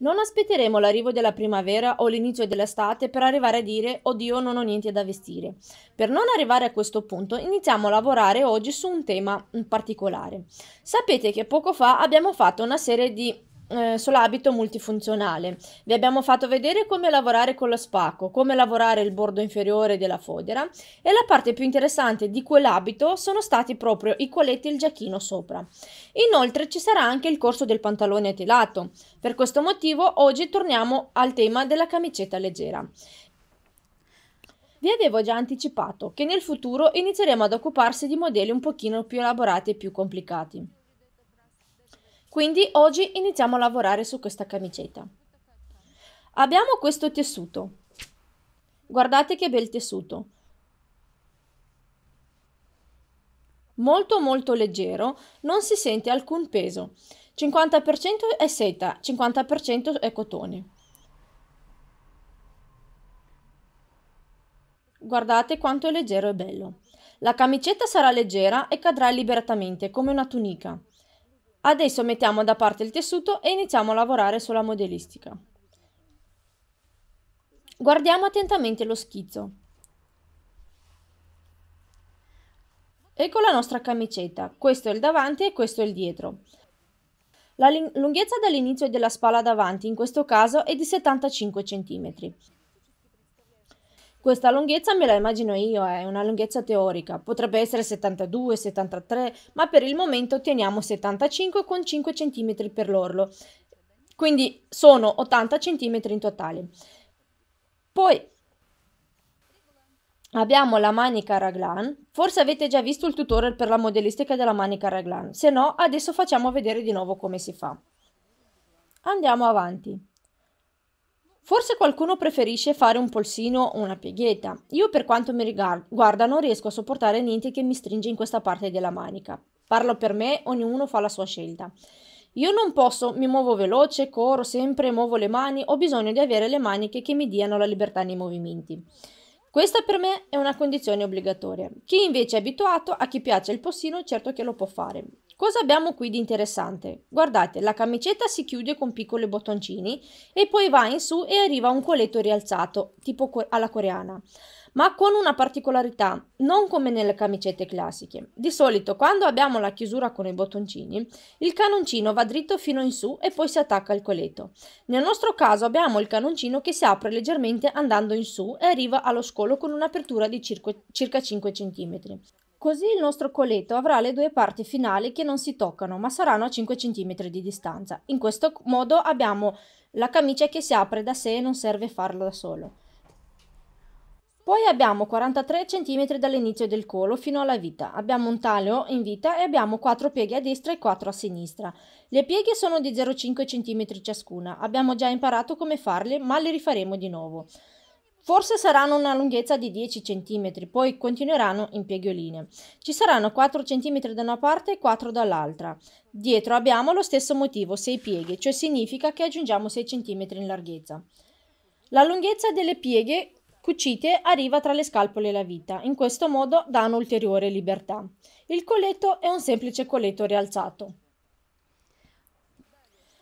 Non aspetteremo l'arrivo della primavera o l'inizio dell'estate per arrivare a dire oddio non ho niente da vestire. Per non arrivare a questo punto iniziamo a lavorare oggi su un tema mm, particolare. Sapete che poco fa abbiamo fatto una serie di eh, solabito multifunzionale. Vi abbiamo fatto vedere come lavorare con lo spacco, come lavorare il bordo inferiore della fodera e la parte più interessante di quell'abito sono stati proprio i coletti e il giacchino sopra. Inoltre ci sarà anche il corso del pantalone a telato. Per questo motivo oggi torniamo al tema della camicetta leggera. Vi avevo già anticipato che nel futuro inizieremo ad occuparsi di modelli un pochino più elaborati e più complicati. Quindi oggi iniziamo a lavorare su questa camicetta. Abbiamo questo tessuto. Guardate che bel tessuto. Molto molto leggero, non si sente alcun peso. 50% è seta, 50% è cotone. Guardate quanto è leggero e bello. La camicetta sarà leggera e cadrà liberamente come una tunica. Adesso mettiamo da parte il tessuto e iniziamo a lavorare sulla modellistica. Guardiamo attentamente lo schizzo. Ecco la nostra camicetta, questo è il davanti e questo è il dietro. La lunghezza dall'inizio della spalla davanti in questo caso è di 75 cm. Questa lunghezza me la immagino io, eh, è una lunghezza teorica, potrebbe essere 72, 73, ma per il momento otteniamo 75 con 5 cm per l'orlo, quindi sono 80 cm in totale. Poi abbiamo la manica raglan, forse avete già visto il tutorial per la modellistica della manica raglan, se no adesso facciamo vedere di nuovo come si fa. Andiamo avanti. Forse qualcuno preferisce fare un polsino o una pieghetta. Io per quanto mi riguarda non riesco a sopportare niente che mi stringe in questa parte della manica. Parlo per me, ognuno fa la sua scelta. Io non posso, mi muovo veloce, corro sempre, muovo le mani, ho bisogno di avere le maniche che mi diano la libertà nei movimenti. Questa per me è una condizione obbligatoria. Chi invece è abituato, a chi piace il possino, certo che lo può fare. Cosa abbiamo qui di interessante? Guardate, la camicetta si chiude con piccoli bottoncini e poi va in su e arriva un coletto rialzato, tipo alla coreana ma con una particolarità, non come nelle camicette classiche. Di solito, quando abbiamo la chiusura con i bottoncini, il canoncino va dritto fino in su e poi si attacca al colletto. Nel nostro caso abbiamo il canoncino che si apre leggermente andando in su e arriva allo scolo con un'apertura di circa 5 cm. Così il nostro coletto avrà le due parti finali che non si toccano, ma saranno a 5 cm di distanza. In questo modo abbiamo la camicia che si apre da sé e non serve farlo da solo. Poi abbiamo 43 cm dall'inizio del collo fino alla vita, abbiamo un taglio in vita e abbiamo 4 pieghe a destra e 4 a sinistra. Le pieghe sono di 0,5 cm ciascuna, abbiamo già imparato come farle ma le rifaremo di nuovo. Forse saranno una lunghezza di 10 cm, poi continueranno in piegheline. Ci saranno 4 cm da una parte e 4 dall'altra. Dietro abbiamo lo stesso motivo, 6 pieghe, cioè significa che aggiungiamo 6 cm in larghezza. La lunghezza delle pieghe cucite arriva tra le scalpole e la vita, in questo modo danno ulteriore libertà. Il colletto è un semplice colletto rialzato.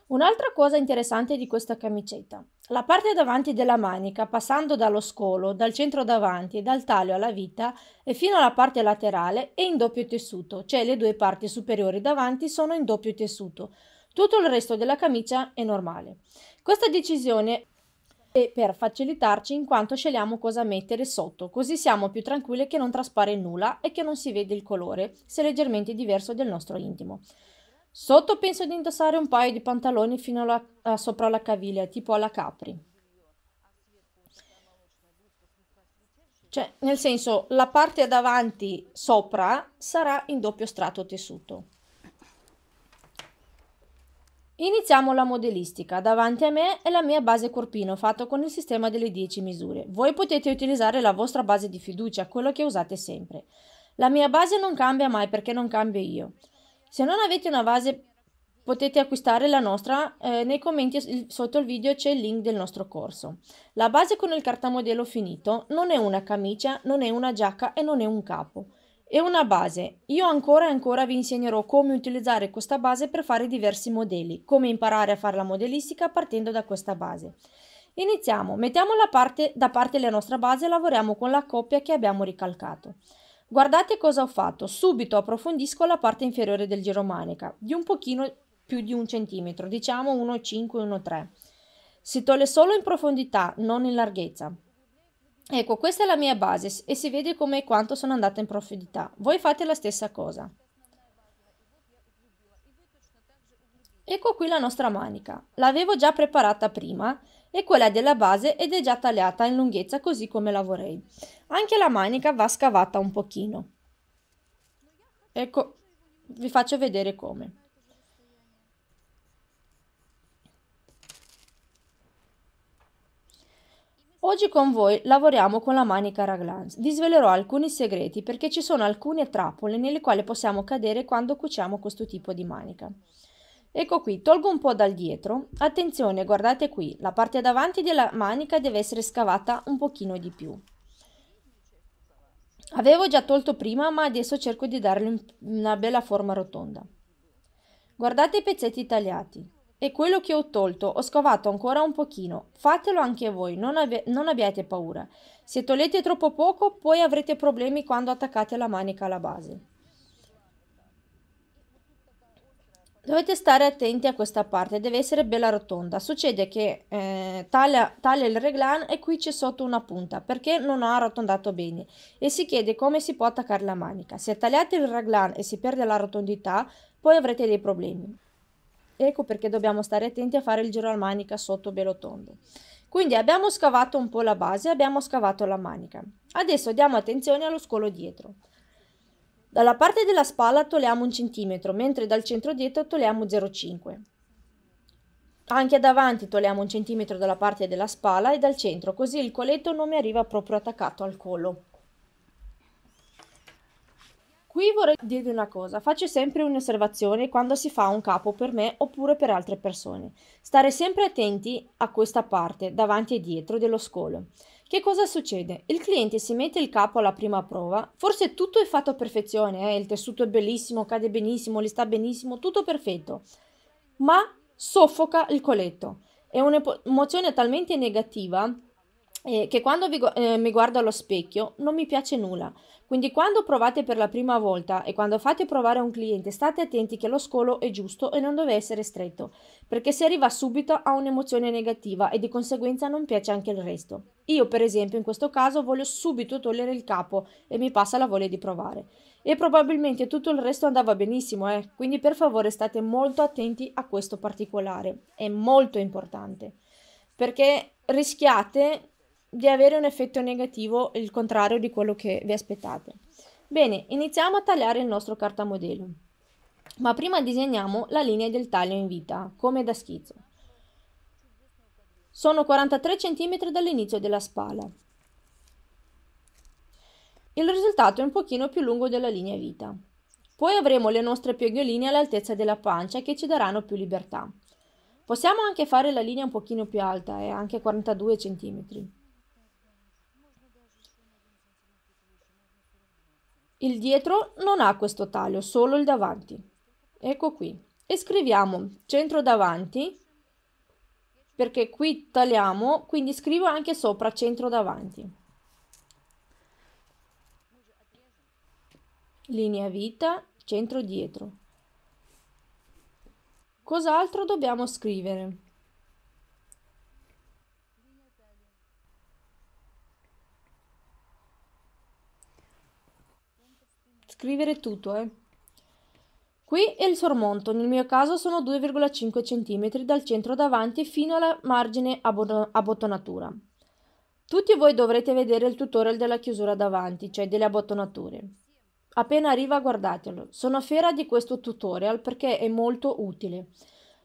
Un'altra cosa interessante di questa camicetta la parte davanti della manica, passando dallo scolo, dal centro davanti e dal taglio alla vita e fino alla parte laterale, è in doppio tessuto, cioè le due parti superiori davanti sono in doppio tessuto. Tutto il resto della camicia è normale. Questa decisione è per facilitarci in quanto scegliamo cosa mettere sotto, così siamo più tranquille che non traspare nulla e che non si vede il colore, se leggermente diverso del nostro intimo. Sotto penso di indossare un paio di pantaloni fino alla, a sopra la caviglia, tipo alla capri. Cioè, nel senso, la parte davanti sopra sarà in doppio strato tessuto. Iniziamo la modellistica. Davanti a me è la mia base corpino fatto con il sistema delle 10 misure. Voi potete utilizzare la vostra base di fiducia, quello che usate sempre. La mia base non cambia mai perché non cambio io. Se non avete una base potete acquistare la nostra, eh, nei commenti sotto il video c'è il link del nostro corso. La base con il cartamodello finito non è una camicia, non è una giacca e non è un capo. È una base. Io ancora e ancora vi insegnerò come utilizzare questa base per fare diversi modelli, come imparare a fare la modellistica partendo da questa base. Iniziamo, mettiamo parte, da parte la nostra base e lavoriamo con la coppia che abbiamo ricalcato. Guardate cosa ho fatto, subito approfondisco la parte inferiore del giro manica, di un pochino più di un centimetro, diciamo 1,5-1,3. Si toglie solo in profondità, non in larghezza. Ecco, questa è la mia base e si vede come e quanto sono andata in profondità. Voi fate la stessa cosa. Ecco qui la nostra manica. L'avevo già preparata prima e quella della base ed è già tagliata in lunghezza così come la vorrei. Anche la manica va scavata un pochino. Ecco, vi faccio vedere come. Oggi con voi lavoriamo con la manica raglans. Vi svelerò alcuni segreti perché ci sono alcune trappole nelle quali possiamo cadere quando cuciamo questo tipo di manica. Ecco qui, tolgo un po' dal dietro. Attenzione, guardate qui, la parte davanti della manica deve essere scavata un pochino di più. Avevo già tolto prima, ma adesso cerco di dargli una bella forma rotonda. Guardate i pezzetti tagliati. E quello che ho tolto, ho scavato ancora un pochino. Fatelo anche voi, non, abbi non abbiate paura. Se togliete troppo poco, poi avrete problemi quando attaccate la manica alla base. Dovete stare attenti a questa parte, deve essere bella rotonda. Succede che eh, taglia, taglia, il reglan e qui c'è sotto una punta perché non ha arrotondato bene e si chiede come si può attaccare la manica. Se tagliate il reglan e si perde la rotondità, poi avrete dei problemi. Ecco perché dobbiamo stare attenti a fare il giro alla manica sotto bello tondo. Quindi abbiamo scavato un po' la base, abbiamo scavato la manica. Adesso diamo attenzione allo scolo dietro. Dalla parte della spalla togliamo un centimetro, mentre dal centro dietro togliamo 0,5. Anche davanti togliamo un centimetro dalla parte della spalla e dal centro, così il coletto non mi arriva proprio attaccato al collo. Qui vorrei dirvi una cosa, faccio sempre un'osservazione quando si fa un capo per me oppure per altre persone. Stare sempre attenti a questa parte, davanti e dietro, dello scolo. Che cosa succede? Il cliente si mette il capo alla prima prova, forse tutto è fatto a perfezione, eh? il tessuto è bellissimo, cade benissimo, gli sta benissimo, tutto perfetto, ma soffoca il coletto. È un'emozione talmente negativa eh, che quando vi, eh, mi guardo allo specchio non mi piace nulla. Quindi quando provate per la prima volta e quando fate provare un cliente state attenti che lo scolo è giusto e non deve essere stretto, perché se arriva subito a un'emozione negativa e di conseguenza non piace anche il resto. Io per esempio in questo caso voglio subito togliere il capo e mi passa la voglia di provare. E probabilmente tutto il resto andava benissimo, eh? quindi per favore state molto attenti a questo particolare, è molto importante perché rischiate di avere un effetto negativo, il contrario di quello che vi aspettate. Bene, iniziamo a tagliare il nostro cartamodello, ma prima disegniamo la linea del taglio in vita, come da schizzo. Sono 43 cm dall'inizio della spalla. Il risultato è un pochino più lungo della linea vita. Poi avremo le nostre piegheline all'altezza della pancia che ci daranno più libertà. Possiamo anche fare la linea un pochino più alta, è eh, anche 42 cm. Il dietro non ha questo taglio, solo il davanti. Ecco qui. E scriviamo centro davanti perché qui tagliamo, quindi scrivo anche sopra centro davanti. Linea vita, centro dietro. Cos'altro dobbiamo scrivere? scrivere tutto, eh. Qui è il sormonto, nel mio caso sono 2,5 cm dal centro davanti fino alla margine a bottonatura. Tutti voi dovrete vedere il tutorial della chiusura davanti, cioè delle abbottonature. Appena arriva guardatelo, sono fiera di questo tutorial perché è molto utile.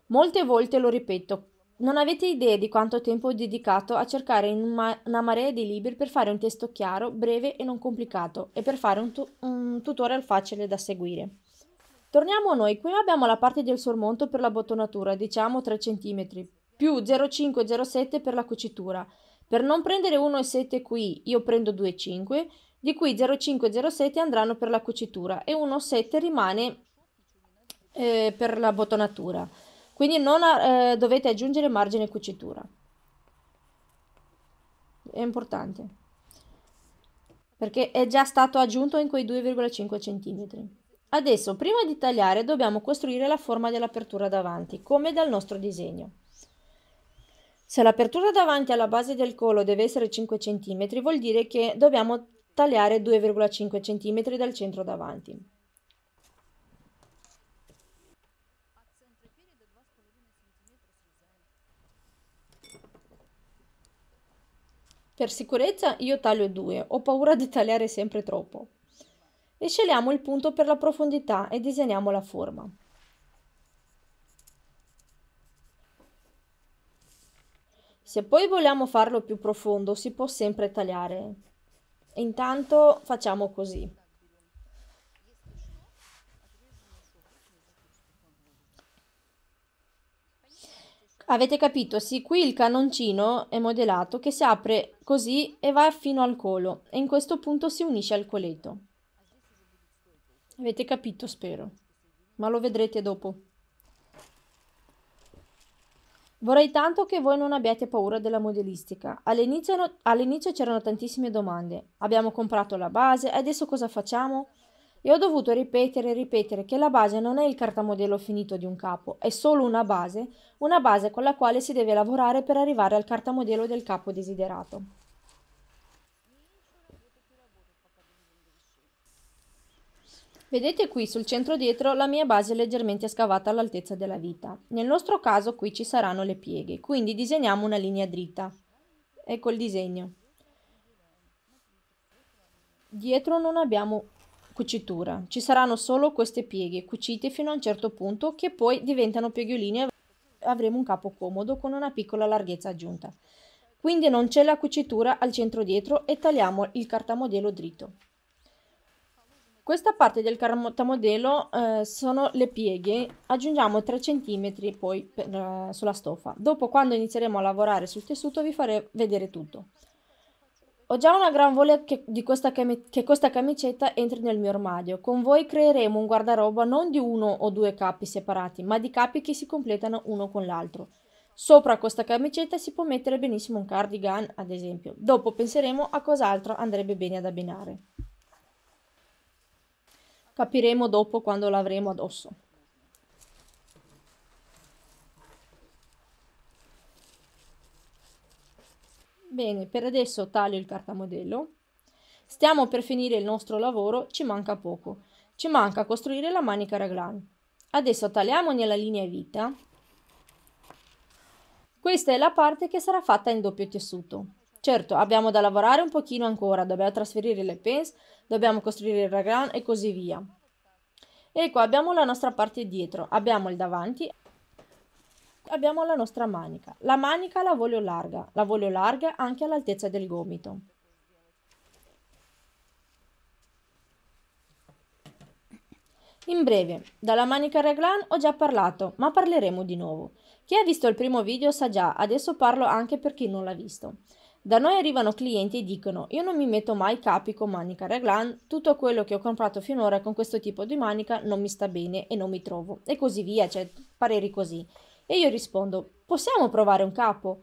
Molte volte lo ripeto, non avete idea di quanto tempo ho dedicato a cercare in ma- una marea di libri per fare un testo chiaro, breve e non complicato e per fare un, tu- un tutorial facile da seguire. Torniamo a noi, qui abbiamo la parte del sormonto per la bottonatura, diciamo 3 cm, più 0,5-0,7 per la cucitura. Per non prendere 1,7 qui, io prendo 2,5, di cui 0,5-0,7 andranno per la cucitura e 1,7 rimane eh, per la bottonatura quindi non eh, dovete aggiungere margine cucitura è importante perché è già stato aggiunto in quei 2,5 cm adesso prima di tagliare dobbiamo costruire la forma dell'apertura davanti come dal nostro disegno se l'apertura davanti alla base del collo deve essere 5 cm vuol dire che dobbiamo tagliare 2,5 cm dal centro davanti Per sicurezza io taglio due, ho paura di tagliare sempre troppo. E scegliamo il punto per la profondità e disegniamo la forma. Se poi vogliamo farlo più profondo si può sempre tagliare. Intanto facciamo così. Avete capito? Sì, qui il canoncino è modellato che si apre così e va fino al collo e in questo punto si unisce al coletto. Avete capito, spero, ma lo vedrete dopo. Vorrei tanto che voi non abbiate paura della modellistica. All'inizio, no, c'erano tantissime domande. Abbiamo comprato la base, adesso cosa facciamo? e ho dovuto ripetere e ripetere che la base non è il cartamodello finito di un capo, è solo una base, una base con la quale si deve lavorare per arrivare al cartamodello del capo desiderato. Vedete qui sul centro dietro la mia base leggermente scavata all'altezza della vita. Nel nostro caso qui ci saranno le pieghe, quindi disegniamo una linea dritta. Ecco il disegno. Dietro non abbiamo cucitura. Ci saranno solo queste pieghe cucite fino a un certo punto che poi diventano pieghioline e avremo un capo comodo con una piccola larghezza aggiunta. Quindi non c'è la cucitura al centro dietro e tagliamo il cartamodello dritto. Questa parte del cartamodello eh, sono le pieghe, aggiungiamo 3 cm poi per, eh, sulla stoffa. Dopo quando inizieremo a lavorare sul tessuto vi farò vedere tutto. Ho già una gran voglia che, questa cami- che questa camicetta entri nel mio armadio. Con voi creeremo un guardaroba non di uno o due capi separati, ma di capi che si completano uno con l'altro. Sopra questa camicetta si può mettere benissimo un cardigan, ad esempio. Dopo penseremo a cos'altro andrebbe bene ad abbinare. Capiremo dopo quando l'avremo addosso. Bene, per adesso taglio il cartamodello. Stiamo per finire il nostro lavoro, ci manca poco. Ci manca costruire la manica raglan. Adesso tagliamo nella linea vita. Questa è la parte che sarà fatta in doppio tessuto. Certo, abbiamo da lavorare un pochino ancora, dobbiamo trasferire le pens, dobbiamo costruire il raglan e così via. Ecco, abbiamo la nostra parte dietro, abbiamo il davanti, Abbiamo la nostra manica. La manica la voglio larga, la voglio larga anche all'altezza del gomito. In breve, dalla manica reglan ho già parlato, ma parleremo di nuovo. Chi ha visto il primo video sa già, adesso parlo anche per chi non l'ha visto. Da noi arrivano clienti e dicono io non mi metto mai capi con manica reglan, tutto quello che ho comprato finora con questo tipo di manica non mi sta bene e non mi trovo. E così via, cioè pareri così. E io rispondo, possiamo provare un capo?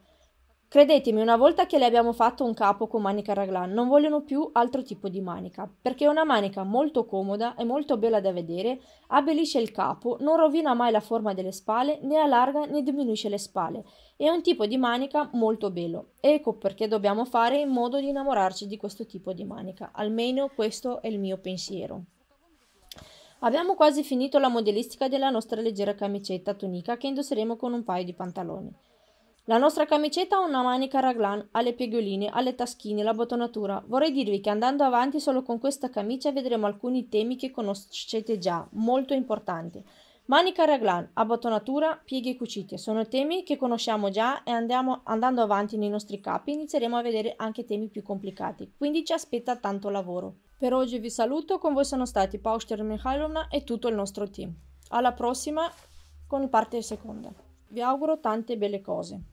Credetemi, una volta che le abbiamo fatto un capo con manica raglan, non vogliono più altro tipo di manica, perché è una manica molto comoda e molto bella da vedere, abbellisce il capo, non rovina mai la forma delle spalle, né allarga né diminuisce le spalle. È un tipo di manica molto bello. Ecco perché dobbiamo fare in modo di innamorarci di questo tipo di manica. Almeno questo è il mio pensiero. Abbiamo quasi finito la modellistica della nostra leggera camicetta tunica che indosseremo con un paio di pantaloni. La nostra camicetta ha una manica raglan, ha le piegoline, ha le taschine, la bottonatura. Vorrei dirvi che andando avanti solo con questa camicia vedremo alcuni temi che conoscete già, molto importanti. Manica raglan, abbottonatura, pieghe e cuciti sono temi che conosciamo già e andiamo, andando avanti nei nostri capi inizieremo a vedere anche temi più complicati, quindi ci aspetta tanto lavoro. Per oggi vi saluto, con voi sono stati Pauster Mikhailovna e tutto il nostro team. Alla prossima con parte seconda. Vi auguro tante belle cose.